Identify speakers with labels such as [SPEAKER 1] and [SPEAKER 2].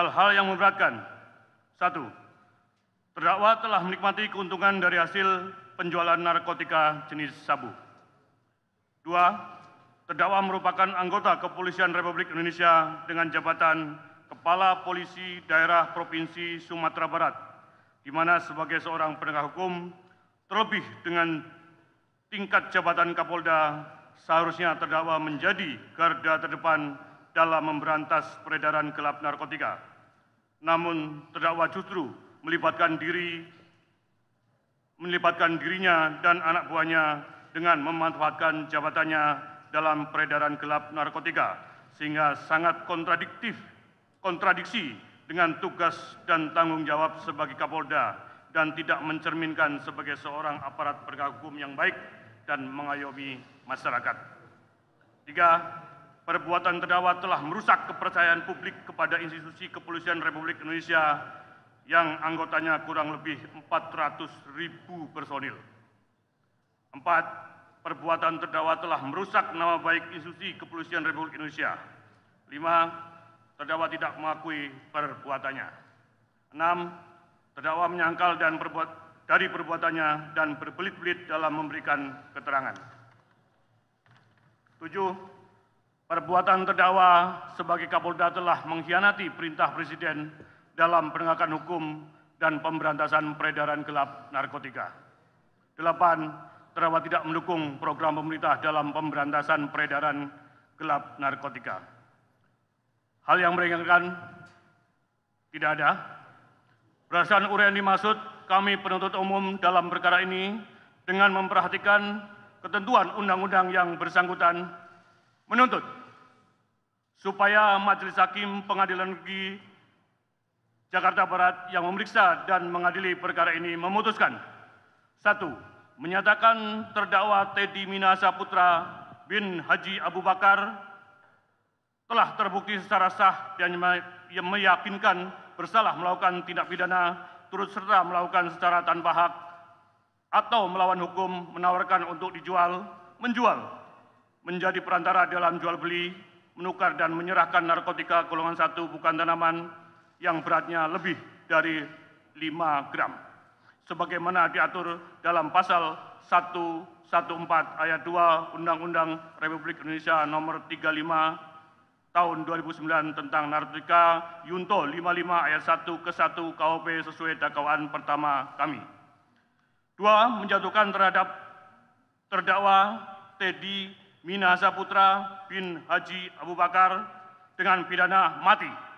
[SPEAKER 1] hal-hal yang memberatkan. Satu, terdakwa telah menikmati keuntungan dari hasil penjualan narkotika jenis sabu. Dua, terdakwa merupakan anggota Kepolisian Republik Indonesia dengan jabatan Kepala Polisi Daerah Provinsi Sumatera Barat, di mana sebagai seorang penegak hukum, terlebih dengan tingkat jabatan Kapolda, seharusnya terdakwa menjadi garda terdepan dalam memberantas peredaran gelap narkotika namun terdakwa justru melibatkan diri melibatkan dirinya dan anak buahnya dengan memanfaatkan jabatannya dalam peredaran gelap narkotika sehingga sangat kontradiktif kontradiksi dengan tugas dan tanggung jawab sebagai Kapolda dan tidak mencerminkan sebagai seorang aparat penegak hukum yang baik dan mengayomi masyarakat. Tiga, perbuatan terdakwa telah merusak kepercayaan publik kepada institusi kepolisian Republik Indonesia yang anggotanya kurang lebih 400 ribu personil. Empat, perbuatan terdakwa telah merusak nama baik institusi kepolisian Republik Indonesia. Lima, terdakwa tidak mengakui perbuatannya. Enam, terdakwa menyangkal dan perbuat, dari perbuatannya dan berbelit-belit dalam memberikan keterangan. Tujuh, Perbuatan terdakwa sebagai Kapolda telah mengkhianati perintah Presiden dalam penegakan hukum dan pemberantasan peredaran gelap narkotika. Delapan, terdakwa tidak mendukung program pemerintah dalam pemberantasan peredaran gelap narkotika. Hal yang meringankan tidak ada. Berdasarkan uraian dimaksud, kami penuntut umum dalam perkara ini dengan memperhatikan ketentuan undang-undang yang bersangkutan menuntut supaya Majelis Hakim Pengadilan Negeri Jakarta Barat yang memeriksa dan mengadili perkara ini memutuskan satu menyatakan terdakwa Teddy Minasa Putra bin Haji Abu Bakar telah terbukti secara sah dan meyakinkan bersalah melakukan tindak pidana turut serta melakukan secara tanpa hak atau melawan hukum menawarkan untuk dijual, menjual, menjadi perantara dalam jual beli menukar dan menyerahkan narkotika golongan satu bukan tanaman yang beratnya lebih dari 5 gram. Sebagaimana diatur dalam pasal 114 ayat 2 Undang-Undang Republik Indonesia nomor 35 tahun 2009 tentang narkotika Yunto 55 ayat 1 ke 1 KOP sesuai dakwaan pertama kami. Dua, menjatuhkan terhadap terdakwa Teddy Minahasa Putra, bin Haji Abu Bakar dengan pidana mati.